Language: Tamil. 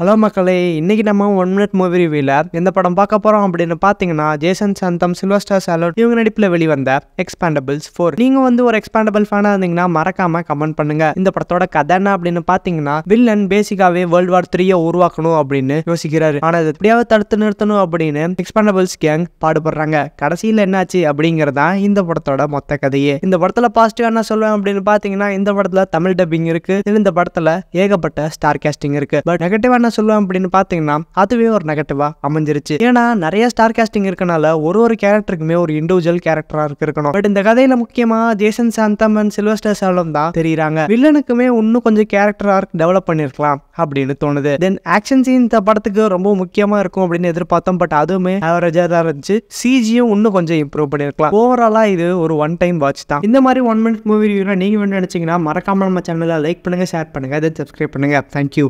ஹலோ மக்களே இன்றைக்கி நம்ம ஒன் மினிட் மூவி ரிவியூவில் எந்த படம் பார்க்க போகிறோம் அப்படின்னு பார்த்தீங்கன்னா ஜேசன் சந்தம் சில்வர் ஸ்டார் சாலோட் இவங்க நடிப்பில் வெளிவந்த எக்ஸ்பாண்டபிள்ஸ் ஃபோர் நீங்கள் வந்து ஒரு எக்ஸ்பாண்டபிள் ஃபேனாக இருந்தீங்கன்னா மறக்காமல் கமெண்ட் பண்ணுங்க இந்த படத்தோட கதை என்ன அப்படின்னு பார்த்தீங்கன்னா வில்லன் பேசிக்காகவே வேர்ல்டு வார் த்ரீயை உருவாக்கணும் அப்படின்னு யோசிக்கிறாரு ஆனால் அது எப்படியாவது தடுத்து நிறுத்தணும் அப்படின்னு எக்ஸ்பாண்டபிள்ஸ் கேங் பாடுபடுறாங்க கடைசியில் என்னாச்சு அப்படிங்கிறதா இந்த படத்தோட மொத்த கதையே இந்த படத்தில் பாசிட்டிவாக என்ன சொல்லுவேன் அப்படின்னு பார்த்தீங்கன்னா இந்த படத்தில் தமிழ் டப்பிங் இருக்குது இந்த படத்தில் ஏகப்பட்ட ஸ்டார் கேஸ்டிங் இருக்குது பட் நெகட்டிவாக என்ன சொல்லுவேன் அப்படின்னு பார்த்தீங்கன்னா அதுவே ஒரு நெகட்டிவா அமைஞ்சிருச்சு ஏன்னா நிறைய ஸ்டார் காஸ்டிங் இருக்கனால ஒரு ஒரு கேரக்டருக்குமே ஒரு இண்டிவிஜுவல் கேரக்டராக இருக்கணும் பட் இந்த கதையில முக்கியமாக ஜேசன் சாந்தம் அண்ட் சில்வஸ்டர் சாலம் தான் தெரியுறாங்க வில்லனுக்குமே இன்னும் கொஞ்சம் கேரக்டர் ஆர்க் டெவலப் பண்ணியிருக்கலாம் அப்படின்னு தோணுது தென் ஆக்ஷன் சீன் இந்த படத்துக்கு ரொம்ப முக்கியமாக இருக்கும் அப்படின்னு எதிர்பார்த்தோம் பட் அதுவுமே அவரேஜா தான் இருந்துச்சு சிஜியும் இன்னும் கொஞ்சம் இம்ப்ரூவ் பண்ணிருக்கலாம் ஓவராலாக இது ஒரு ஒன் டைம் வாட்ச் தான் இந்த மாதிரி ஒன் மினிட் மூவி நீங்க நீங்கள் வேணும் நினச்சிங்கன்னா மறக்காமல் நம்ம சேனல்ல லைக் பண்ணுங்க ஷேர் பண்ணுங்க அதை சப்ஸ்கிரைப் பண்ணுங்கள் தேங்க்யூ